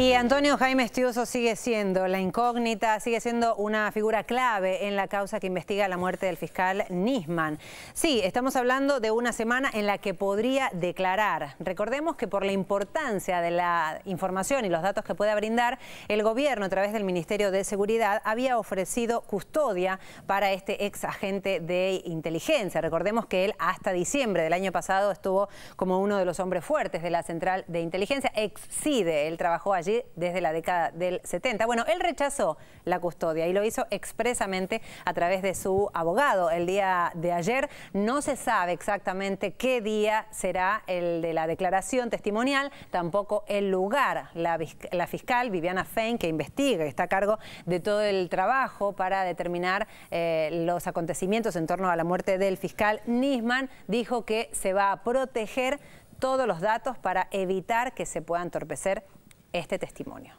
Y Antonio Jaime Estiuso sigue siendo la incógnita, sigue siendo una figura clave en la causa que investiga la muerte del fiscal Nisman. Sí, estamos hablando de una semana en la que podría declarar. Recordemos que por la importancia de la información y los datos que pueda brindar, el gobierno a través del Ministerio de Seguridad había ofrecido custodia para este ex agente de inteligencia. Recordemos que él hasta diciembre del año pasado estuvo como uno de los hombres fuertes de la Central de Inteligencia, Excide, el él allí desde la década del 70. Bueno, él rechazó la custodia y lo hizo expresamente a través de su abogado el día de ayer. No se sabe exactamente qué día será el de la declaración testimonial, tampoco el lugar. La, fiscal Viviana Fein, que investiga, está a cargo de todo el trabajo para determinar eh, los acontecimientos en torno a la muerte del fiscal Nisman, dijo que se va a proteger todos los datos para evitar que se pueda entorpecer este testimonio.